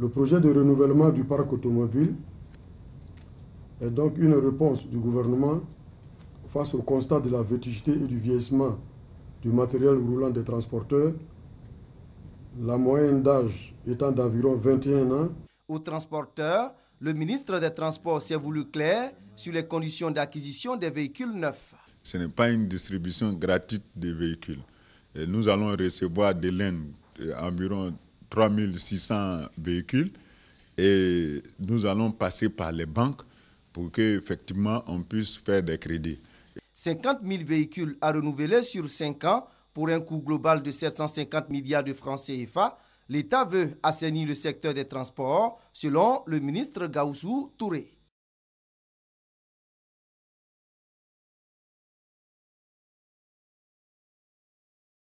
Le projet de renouvellement du parc automobile est donc une réponse du gouvernement face au constat de la vétusté et du vieillissement du matériel roulant des transporteurs, la moyenne d'âge étant d'environ 21 ans. Aux transporteurs, le ministre des Transports s'est voulu clair sur les conditions d'acquisition des véhicules neufs. Ce n'est pas une distribution gratuite des véhicules. nous allons recevoir des laines euh, environ 3600 véhicules et nous allons passer par les banques pour qu'effectivement on puisse faire des crédits. 50 000 véhicules à renouveler sur 5 ans pour un coût global de 750 milliards de francs CFA. L'État veut assainir le secteur des transports, selon le ministre Gaoussou Touré.